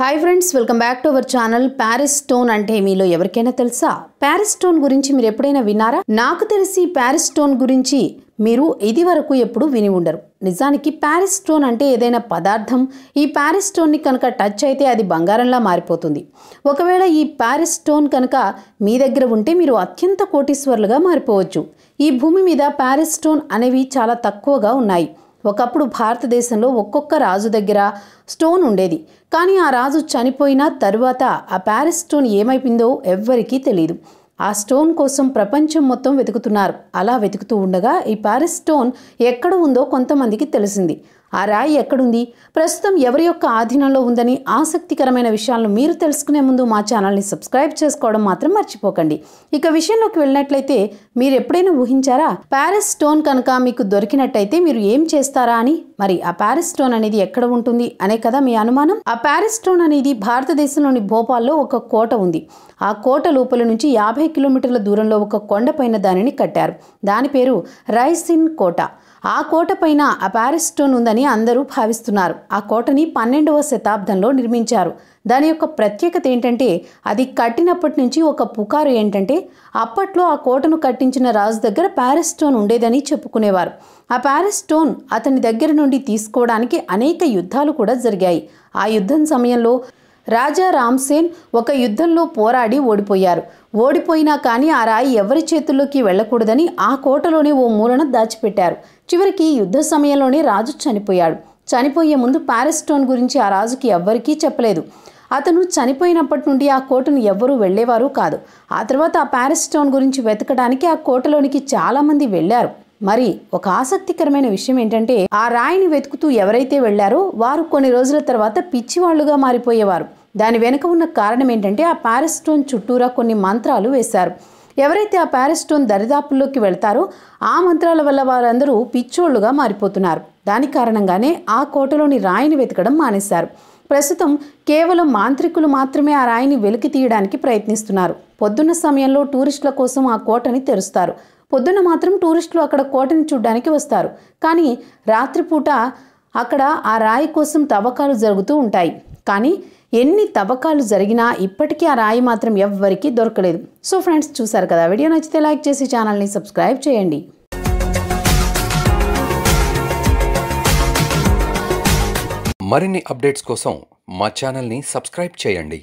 hi friends welcome back to our channel Paris stone అంటే మీలో ఎవరికైనా తెలుసా ప్యారిస్ స్టోన్ గురించి మీరు ఎప్పుడైనా విన్నారా నాకు తెలిసి ప్యారిస్ స్టోన్ గురించి మీరు ఇది వరకు ఎప్పుడు విని ఉండరు నిజానికి ప్యారిస్ స్టోన్ అంటే ఏదైనా పదార్థం ఈ ప్యారిస్ స్టోన్ని కనుక టచ్ అయితే అది బంగారంలా మారిపోతుంది ఒకవేళ ఈ ప్యారిస్ స్టోన్ కనుక మీ దగ్గర ఉంటే మీరు అత్యంత కోటీశ్వరులుగా మారిపోవచ్చు ఈ భూమి మీద ప్యారిస్ స్టోన్ అనేవి చాలా తక్కువగా ఉన్నాయి ఒకప్పుడు భారతదేశంలో ఒక్కొక్క రాజు దగ్గర స్టోన్ ఉండేది కానీ ఆ రాజు చనిపోయిన తరువాత ఆ ప్యారిస్ స్టోన్ ఏమైపోయిందో ఎవ్వరికీ తెలియదు ఆ స్టోన్ కోసం ప్రపంచం మొత్తం వెతుకుతున్నారు అలా వెతుకుతూ ఉండగా ఈ ప్యారిస్ స్టోన్ ఎక్కడ ఉందో కొంతమందికి తెలిసింది ఆ రాయి ఎక్కడుంది ప్రస్తుతం ఎవరి యొక్క ఆధీనంలో ఉందని ఆసక్తికరమైన విషయాలను మీరు తెలుసుకునే ముందు మా ఛానల్ని సబ్స్క్రైబ్ చేసుకోవడం మాత్రం మర్చిపోకండి ఇక విషయంలోకి వెళ్ళినట్లయితే మీరు ఎప్పుడైనా ఊహించారా ప్యారిస్ స్టోన్ కనుక మీకు దొరికినట్టయితే మీరు ఏం చేస్తారా అని మరి ఆ ప్యారిస్ స్టోన్ అనేది ఎక్కడ ఉంటుంది అనే కదా మీ అనుమానం ఆ ప్యారిస్ స్టోన్ అనేది భారతదేశంలోని భోపాల్లో ఒక కోట ఉంది ఆ కోట లోపల నుంచి యాభై కిలోమీటర్ల దూరంలో ఒక కొండపైన దానిని కట్టారు దాని పేరు రైసిన్ కోట ఆ కోట పైన ఆ ప్యారిస్ స్టోన్ ఉందని అందరూ భావిస్తున్నారు ఆ కోటని పన్నెండవ శతాబ్దంలో నిర్మించారు దాని యొక్క ప్రత్యేకత ఏంటంటే అది కట్టినప్పటి నుంచి ఒక పుకారు ఏంటంటే అప్పట్లో ఆ కోటను కట్టించిన రాజు దగ్గర ప్యారిస్ స్టోన్ ఉండేదని చెప్పుకునేవారు ఆ ప్యారిస్ స్టోన్ అతని దగ్గర నుండి తీసుకోవడానికి అనేక యుద్ధాలు కూడా జరిగాయి ఆ యుద్ధం సమయంలో రాజా రామ్సేన్ ఒక యుద్ధంలో పోరాడి ఓడిపోయారు ఓడిపోయినా కానీ ఆ రాయి ఎవరి చేతుల్లోకి వెళ్ళకూడదని ఆ కోటలోనే ఓ మూలన దాచిపెట్టారు చివరికి యుద్ధ సమయంలోనే రాజు చనిపోయాడు చనిపోయే ముందు ప్యారెస్టోన్ గురించి ఆ రాజుకి ఎవ్వరికీ చెప్పలేదు అతను చనిపోయినప్పటి నుండి ఆ కోటను ఎవ్వరూ వెళ్ళేవారు కాదు ఆ తర్వాత ఆ ప్యారెస్టోన్ గురించి వెతకడానికి ఆ కోటలోనికి చాలామంది వెళ్ళారు మరి ఒక ఆసక్తికరమైన విషయం ఏంటంటే ఆ రాయిని వెతుకుతూ ఎవరైతే వెళ్లారో వారు కొన్ని రోజుల తర్వాత పిచ్చివాళ్లుగా మారిపోయేవారు దాని వెనుక ఉన్న కారణం ఏంటంటే ఆ ప్యారెస్టోన్ చుట్టూరా కొన్ని మంత్రాలు వేశారు ఎవరైతే ఆ ప్యారెస్టోన్ దరిదాపుల్లోకి వెళ్తారో ఆ మంత్రాల వల్ల వారందరూ పిచ్చోళ్లుగా మారిపోతున్నారు దాని కారణంగానే ఆ కోటలోని రాయిని వెతకడం మానేశారు ప్రస్తుతం కేవలం మాంత్రికులు మాత్రమే ఆ రాయిని వెలికి తీయడానికి ప్రయత్నిస్తున్నారు పొద్దున్న సమయంలో టూరిస్టుల కోసం ఆ కోటని తెరుస్తారు పొద్దున్న మాత్రం టూరిస్టులు అక్కడ కోటని చూడ్డానికి వస్తారు కానీ రాత్రిపూట అక్కడ ఆ రాయి కోసం తవ్వకాలు జరుగుతూ ఉంటాయి కానీ ఎన్ని తవ్వకాలు జరిగినా ఇప్పటికీ ఆ రాయి మాత్రం ఎవ్వరికీ దొరకలేదు సో ఫ్రెండ్స్ చూసారు కదా వీడియో నచ్చితే లైక్ చేసి ఛానల్ని సబ్స్క్రైబ్ చేయండి మరిన్ని అప్డేట్స్ కోసం మా ఛానల్ని సబ్స్క్రైబ్ చేయండి